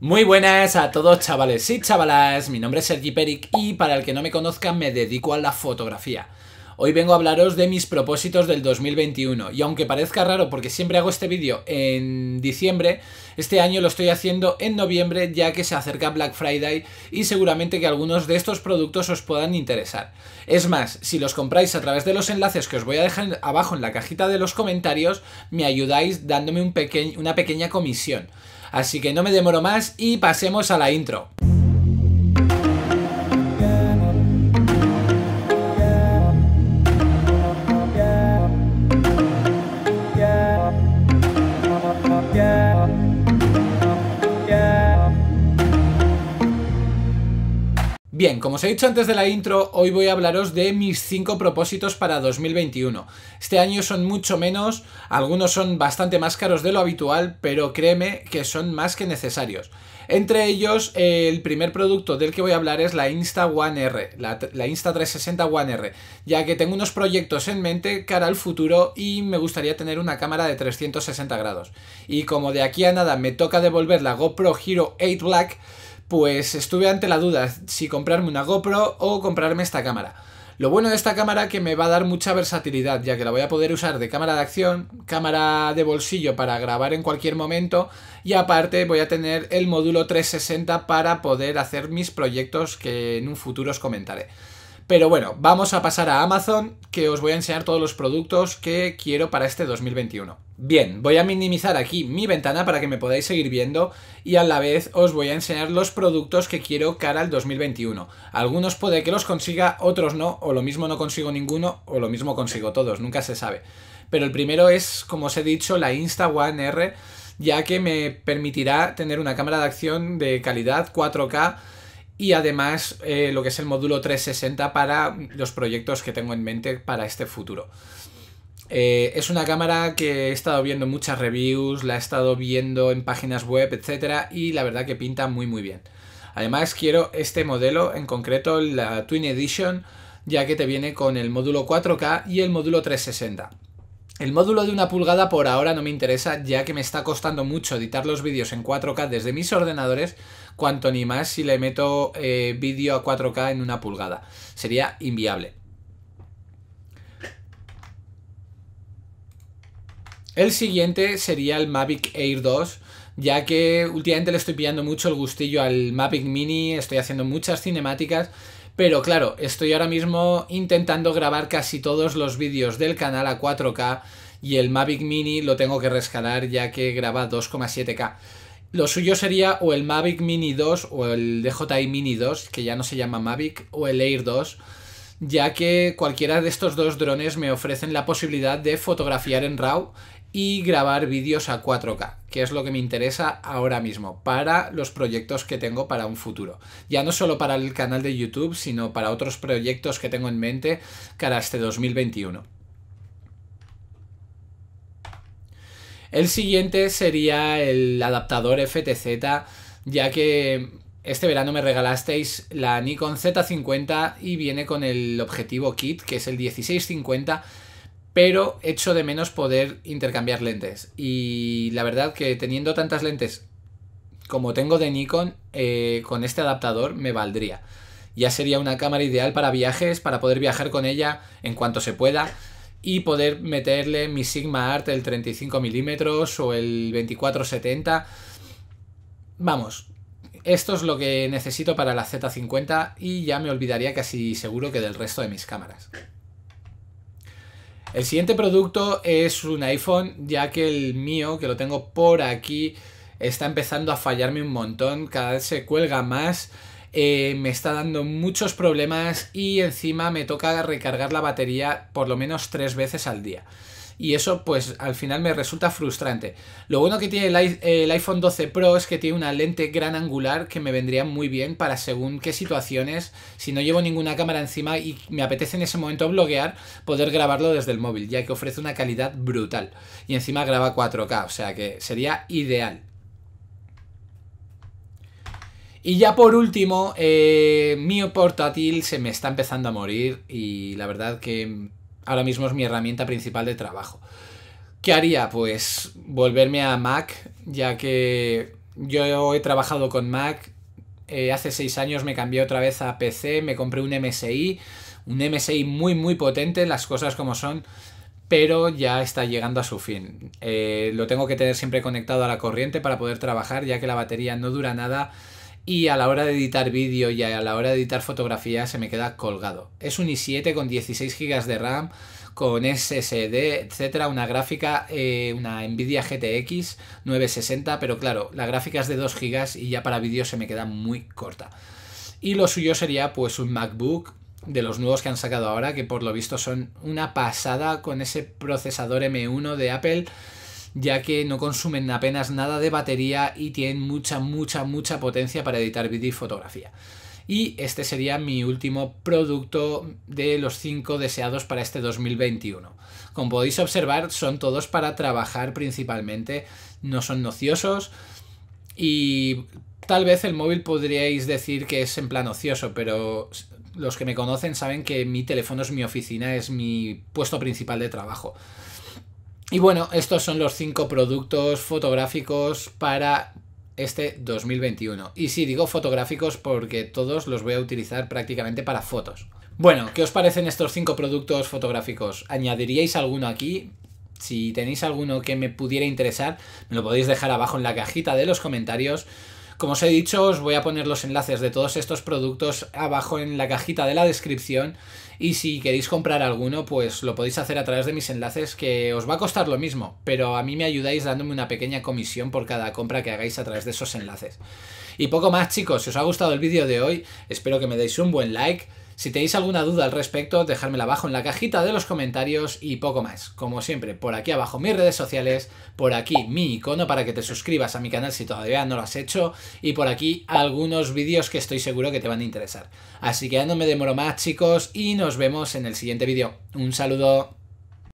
Muy buenas a todos chavales y chavalas, mi nombre es Sergi Peric y para el que no me conozca me dedico a la fotografía. Hoy vengo a hablaros de mis propósitos del 2021 y aunque parezca raro porque siempre hago este vídeo en diciembre, este año lo estoy haciendo en noviembre ya que se acerca Black Friday y seguramente que algunos de estos productos os puedan interesar. Es más, si los compráis a través de los enlaces que os voy a dejar abajo en la cajita de los comentarios, me ayudáis dándome una pequeña comisión. Así que no me demoro más y pasemos a la intro. Bien, como os he dicho antes de la intro, hoy voy a hablaros de mis 5 propósitos para 2021. Este año son mucho menos, algunos son bastante más caros de lo habitual, pero créeme que son más que necesarios. Entre ellos, el primer producto del que voy a hablar es la Insta One R, la, Insta 360 One R, ya que tengo unos proyectos en mente cara al futuro y me gustaría tener una cámara de 360 grados. Y como de aquí a nada me toca devolver la GoPro Hero 8 Black, pues estuve ante la duda si comprarme una GoPro o comprarme esta cámara. Lo bueno de esta cámara que me va a dar mucha versatilidad, ya que la voy a poder usar de cámara de acción, cámara de bolsillo para grabar en cualquier momento y aparte voy a tener el módulo 360 para poder hacer mis proyectos que en un futuro os comentaré. Pero bueno, vamos a pasar a Amazon, que os voy a enseñar todos los productos que quiero para este 2021. Bien, voy a minimizar aquí mi ventana para que me podáis seguir viendo y a la vez os voy a enseñar los productos que quiero cara al 2021. Algunos puede que los consiga, otros no, o lo mismo no consigo ninguno, o lo mismo consigo todos, nunca se sabe. Pero el primero es, como os he dicho, la Insta One R, ya que me permitirá tener una cámara de acción de calidad 4K y además eh, lo que es el módulo 360 para los proyectos que tengo en mente para este futuro. Eh, es una cámara que he estado viendo muchas reviews, la he estado viendo en páginas web, etcétera, y la verdad que pinta muy muy bien. Además quiero este modelo, en concreto la Twin Edition, ya que te viene con el módulo 4K y el módulo 360. El módulo de una pulgada por ahora no me interesa ya que me está costando mucho editar los vídeos en 4K desde mis ordenadores, cuanto ni más si le meto eh, vídeo a 4K en una pulgada. Sería inviable. El siguiente sería el Mavic Air 2, ya que últimamente le estoy pillando mucho el gustillo al Mavic Mini, estoy haciendo muchas cinemáticas pero claro, estoy ahora mismo intentando grabar casi todos los vídeos del canal a 4K y el Mavic Mini lo tengo que rescalar ya que graba 2,7K. Lo suyo sería o el Mavic Mini 2 o el DJI Mini 2, que ya no se llama Mavic, o el Air 2, ya que cualquiera de estos dos drones me ofrecen la posibilidad de fotografiar en RAW y grabar vídeos a 4K, que es lo que me interesa ahora mismo para los proyectos que tengo para un futuro. Ya no solo para el canal de YouTube, sino para otros proyectos que tengo en mente para este 2021. El siguiente sería el adaptador FTZ, ya que este verano me regalasteis la Nikon Z50 y viene con el objetivo kit, que es el 1650 pero echo de menos poder intercambiar lentes. Y la verdad que teniendo tantas lentes como tengo de Nikon, eh, con este adaptador me valdría. Ya sería una cámara ideal para viajes, para poder viajar con ella en cuanto se pueda y poder meterle mi Sigma Art el 35mm o el 24-70. Vamos, esto es lo que necesito para la Z50 y ya me olvidaría casi seguro que del resto de mis cámaras. El siguiente producto es un iPhone, ya que el mío, que lo tengo por aquí, está empezando a fallarme un montón, cada vez se cuelga más, eh, me está dando muchos problemas y encima me toca recargar la batería por lo menos tres veces al día y eso pues al final me resulta frustrante. Lo bueno que tiene el, iPhone 12 Pro es que tiene una lente gran angular que me vendría muy bien para según qué situaciones, si no llevo ninguna cámara encima y me apetece en ese momento bloguear, poder grabarlo desde el móvil, ya que ofrece una calidad brutal y encima graba 4K, o sea que sería ideal. Y ya por último, eh, mi portátil se me está empezando a morir y la verdad que ahora mismo es mi herramienta principal de trabajo. ¿Qué haría? Pues volverme a Mac, ya que yo he trabajado con Mac. Eh, hace seis años me cambié otra vez a PC, me compré un MSI, un MSI muy muy potente, las cosas como son, pero ya está llegando a su fin. Eh, lo tengo que tener siempre conectado a la corriente para poder trabajar, ya que la batería no dura nada y a la hora de editar vídeo y a la hora de editar fotografía se me queda colgado. Es un i7 con 16 GB de RAM, con SSD, etcétera, una gráfica, eh, una Nvidia GTX 960, pero claro, la gráfica es de 2 GB y ya para vídeo se me queda muy corta. Y lo suyo sería pues un MacBook de los nuevos que han sacado ahora, que por lo visto son una pasada con ese procesador M1 de Apple ya que no consumen apenas nada de batería y tienen mucha, mucha, mucha potencia para editar vídeo y fotografía. Y este sería mi último producto de los cinco deseados para este 2021. Como podéis observar, son todos para trabajar principalmente, no son nociosos y tal vez el móvil podríais decir que es en plan ocioso, pero los que me conocen saben que mi teléfono es mi oficina, es mi puesto principal de trabajo. Y bueno, estos son los cinco productos fotográficos para este 2021. Y sí, digo fotográficos porque todos los voy a utilizar prácticamente para fotos. Bueno, ¿qué os parecen estos cinco productos fotográficos? ¿Añadiríais alguno aquí? Si tenéis alguno que me pudiera interesar, me lo podéis dejar abajo en la cajita de los comentarios. Como os he dicho, os voy a poner los enlaces de todos estos productos abajo en la cajita de la descripción y si queréis comprar alguno, pues lo podéis hacer a través de mis enlaces que os va a costar lo mismo, pero a mí me ayudáis dándome una pequeña comisión por cada compra que hagáis a través de esos enlaces. Y poco más chicos, si os ha gustado el vídeo de hoy, espero que me deis un buen like. Si tenéis alguna duda al respecto, dejármela abajo en la cajita de los comentarios y poco más. Como siempre, por aquí abajo mis redes sociales, por aquí mi icono para que te suscribas a mi canal si todavía no lo has hecho y por aquí algunos vídeos que estoy seguro que te van a interesar. Así que ya no me demoro más chicos y nos vemos en el siguiente vídeo. Un saludo.